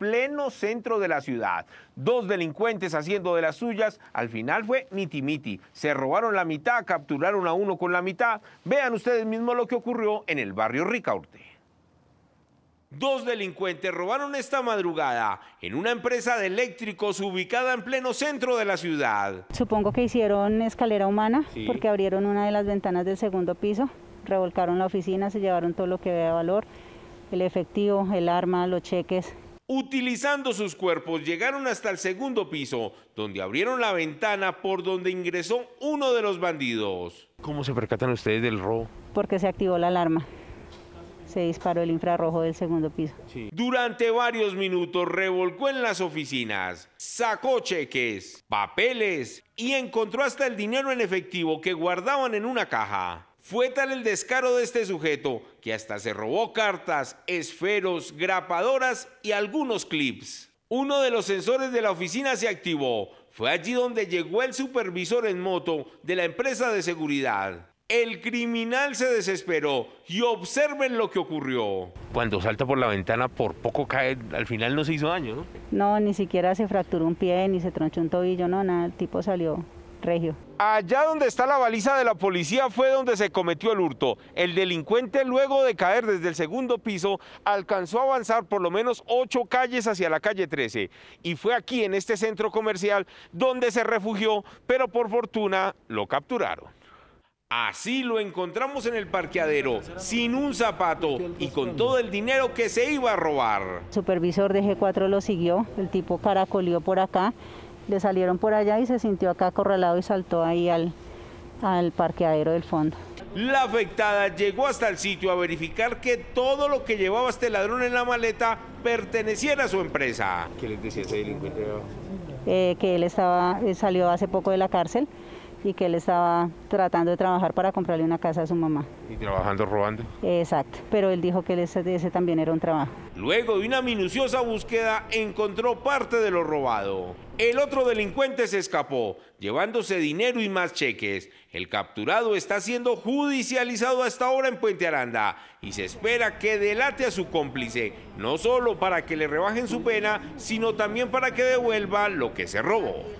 pleno centro de la ciudad. Dos delincuentes haciendo de las suyas, al final fue miti-miti... Se robaron la mitad, capturaron a uno con la mitad. Vean ustedes mismos lo que ocurrió en el barrio Ricaurte. Dos delincuentes robaron esta madrugada en una empresa de eléctricos ubicada en pleno centro de la ciudad. Supongo que hicieron escalera humana porque abrieron una de las ventanas del segundo piso, revolcaron la oficina, se llevaron todo lo que vea valor, el efectivo, el arma, los cheques, Utilizando sus cuerpos llegaron hasta el segundo piso, donde abrieron la ventana por donde ingresó uno de los bandidos. ¿Cómo se percatan ustedes del robo? Porque se activó la alarma se disparó el infrarrojo del segundo piso. Durante varios minutos revolcó en las oficinas, sacó cheques, papeles y encontró hasta el dinero en efectivo que guardaban en una caja. Fue tal el descaro de este sujeto que hasta se robó cartas, esferos, grapadoras y algunos clips. Uno de los sensores de la oficina se activó. Fue allí donde llegó el supervisor en moto de la empresa de seguridad. El criminal se desesperó y observen lo que ocurrió. Cuando salta por la ventana, por poco cae, al final no se hizo daño, ¿no? No, ni siquiera se fracturó un pie, ni se tronchó un tobillo, no, nada, el tipo salió Regio. Allá donde está la baliza de la policía fue donde se cometió el hurto. El delincuente luego de caer desde el segundo piso alcanzó a avanzar por lo menos ocho calles hacia la calle 13 y fue aquí en este centro comercial donde se refugió, pero por fortuna lo capturaron. Así lo encontramos en el parqueadero, sin un zapato y con todo el dinero que se iba a robar. supervisor de G4 lo siguió, el tipo caracolió por acá, le salieron por allá y se sintió acá acorralado y saltó ahí al, al parqueadero del fondo. La afectada llegó hasta el sitio a verificar que todo lo que llevaba este ladrón en la maleta perteneciera a su empresa. ¿Qué les decía ese delincuente? Eh, que él estaba, eh, salió hace poco de la cárcel y que él estaba tratando de trabajar para comprarle una casa a su mamá. ¿Y trabajando robando? Exacto, pero él dijo que ese, también era un trabajo. Luego de una minuciosa búsqueda encontró parte de lo robado. El otro delincuente se escapó, llevándose dinero y más cheques. El capturado está siendo judicializado hasta ahora en Puente Aranda y se espera que delate a su cómplice, no solo para que le rebajen su pena, sino también para que devuelva lo que se robó.